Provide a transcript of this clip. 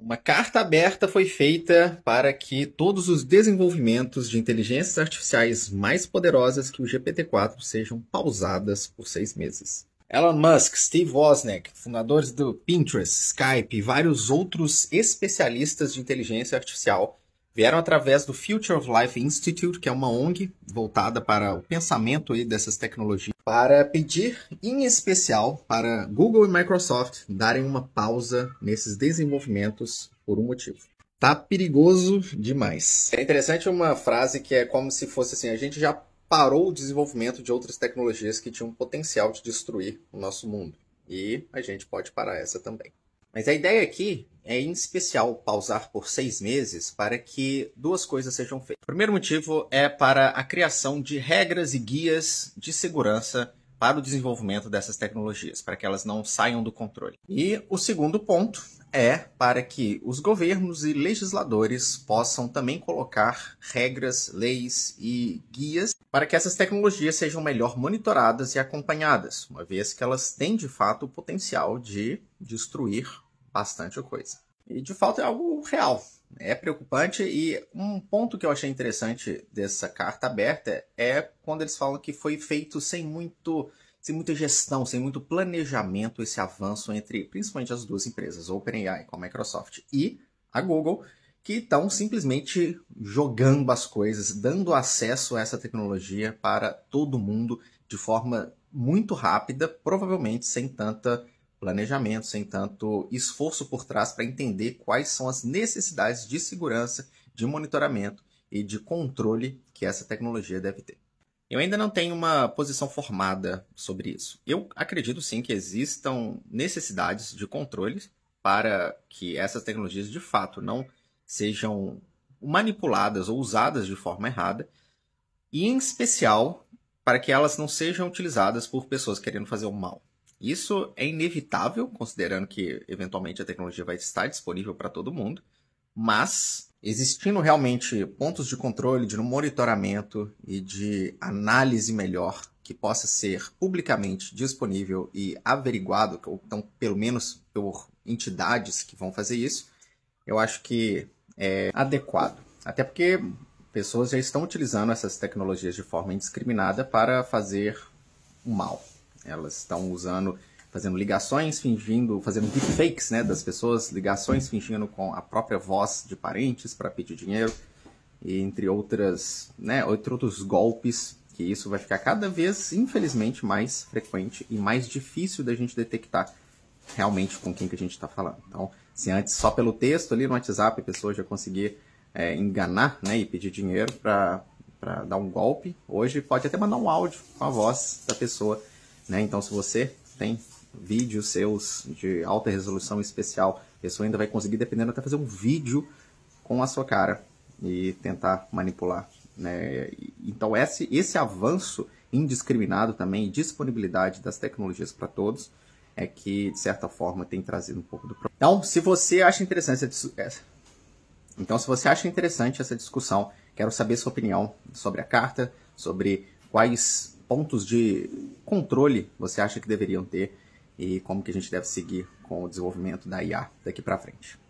Uma carta aberta foi feita para que todos os desenvolvimentos de inteligências artificiais mais poderosas que o GPT-4 sejam pausadas por seis meses. Elon Musk, Steve Wozniak, fundadores do Pinterest, Skype e vários outros especialistas de inteligência artificial Vieram através do Future of Life Institute, que é uma ONG voltada para o pensamento aí dessas tecnologias, para pedir, em especial, para Google e Microsoft darem uma pausa nesses desenvolvimentos por um motivo. Tá perigoso demais. É interessante uma frase que é como se fosse assim: a gente já parou o desenvolvimento de outras tecnologias que tinham potencial de destruir o nosso mundo. E a gente pode parar essa também. Mas a ideia aqui é, em especial, pausar por seis meses para que duas coisas sejam feitas. O primeiro motivo é para a criação de regras e guias de segurança para o desenvolvimento dessas tecnologias, para que elas não saiam do controle. E o segundo ponto é para que os governos e legisladores possam também colocar regras, leis e guias para que essas tecnologias sejam melhor monitoradas e acompanhadas, uma vez que elas têm de fato o potencial de destruir bastante coisa. E de fato é algo real, é preocupante e um ponto que eu achei interessante dessa carta aberta é quando eles falam que foi feito sem muito sem muita gestão, sem muito planejamento esse avanço entre principalmente as duas empresas, OpenAI com a Microsoft e a Google, que estão simplesmente jogando as coisas, dando acesso a essa tecnologia para todo mundo de forma muito rápida, provavelmente sem tanta planejamento, sem tanto esforço por trás para entender quais são as necessidades de segurança, de monitoramento e de controle que essa tecnologia deve ter. Eu ainda não tenho uma posição formada sobre isso. Eu acredito sim que existam necessidades de controles para que essas tecnologias de fato não sejam manipuladas ou usadas de forma errada, e em especial para que elas não sejam utilizadas por pessoas querendo fazer o mal. Isso é inevitável, considerando que eventualmente a tecnologia vai estar disponível para todo mundo, mas existindo realmente pontos de controle, de monitoramento e de análise melhor que possa ser publicamente disponível e averiguado, ou então pelo menos por entidades que vão fazer isso, eu acho que é adequado. Até porque pessoas já estão utilizando essas tecnologias de forma indiscriminada para fazer o mal. Elas estão usando, fazendo ligações fingindo, fazendo deepfakes né, das pessoas, ligações fingindo com a própria voz de parentes para pedir dinheiro, e entre outras, né, outros golpes, que isso vai ficar cada vez, infelizmente, mais frequente e mais difícil da gente detectar realmente com quem que a gente está falando. Então, se antes só pelo texto ali no WhatsApp a pessoa já conseguia é, enganar né, e pedir dinheiro para dar um golpe, hoje pode até mandar um áudio com a voz da pessoa né? Então, se você tem vídeos seus de alta resolução especial, a pessoa ainda vai conseguir, dependendo, até fazer um vídeo com a sua cara e tentar manipular. Né? Então, esse, esse avanço indiscriminado também, disponibilidade das tecnologias para todos, é que, de certa forma, tem trazido um pouco do problema. Então, se você acha interessante essa, então, se você acha interessante essa discussão, quero saber sua opinião sobre a carta, sobre quais pontos de controle você acha que deveriam ter e como que a gente deve seguir com o desenvolvimento da IA daqui para frente.